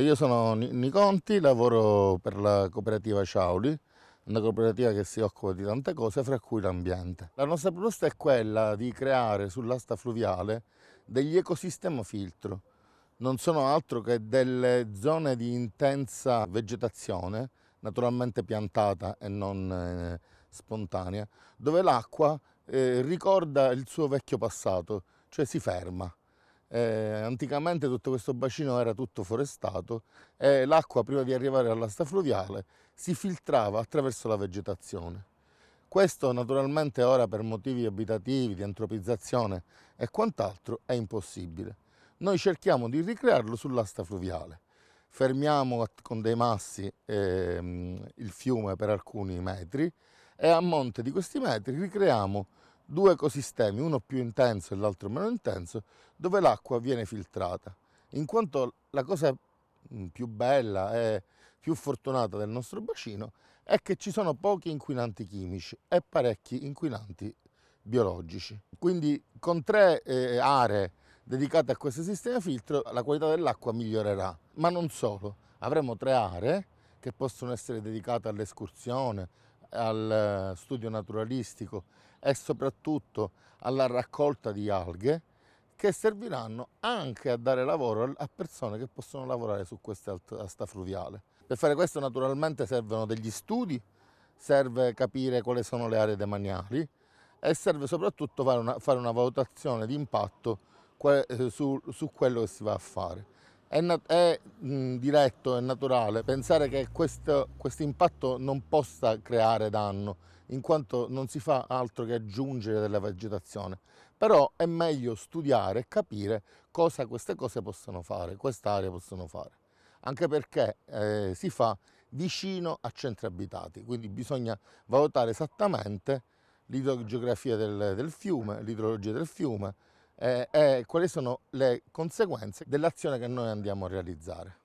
Io sono Niconti, lavoro per la cooperativa Ciauli, una cooperativa che si occupa di tante cose, fra cui l'ambiente. La nostra proposta è quella di creare sull'asta fluviale degli ecosistemi filtro. Non sono altro che delle zone di intensa vegetazione, naturalmente piantata e non eh, spontanea, dove l'acqua eh, ricorda il suo vecchio passato, cioè si ferma. Eh, anticamente tutto questo bacino era tutto forestato e l'acqua prima di arrivare all'asta fluviale si filtrava attraverso la vegetazione. Questo naturalmente ora per motivi abitativi, di antropizzazione e quant'altro è impossibile. Noi cerchiamo di ricrearlo sull'asta fluviale. Fermiamo con dei massi eh, il fiume per alcuni metri e a monte di questi metri ricreiamo due ecosistemi, uno più intenso e l'altro meno intenso, dove l'acqua viene filtrata. In quanto la cosa mm, più bella e più fortunata del nostro bacino è che ci sono pochi inquinanti chimici e parecchi inquinanti biologici. Quindi con tre eh, aree dedicate a questo sistema filtro la qualità dell'acqua migliorerà, ma non solo, avremo tre aree che possono essere dedicate all'escursione, al eh, studio naturalistico e soprattutto alla raccolta di alghe che serviranno anche a dare lavoro a persone che possono lavorare su questa asta fluviale. Per fare questo naturalmente servono degli studi, serve capire quali sono le aree demaniali e serve soprattutto fare una, fare una valutazione di impatto eh, su, su quello che si va a fare. È, è mh, mm, diretto, è naturale pensare che questo impatto non possa creare danno, in quanto non si fa altro che aggiungere della vegetazione. Però è meglio studiare e capire cosa queste cose possono fare, quest'area possono fare, anche perché eh, si fa vicino a centri abitati, quindi bisogna valutare esattamente l'idrogeografia del, del fiume, l'idrologia del fiume, eh, e eh, quali sono le conseguenze dell'azione che noi andiamo a realizzare.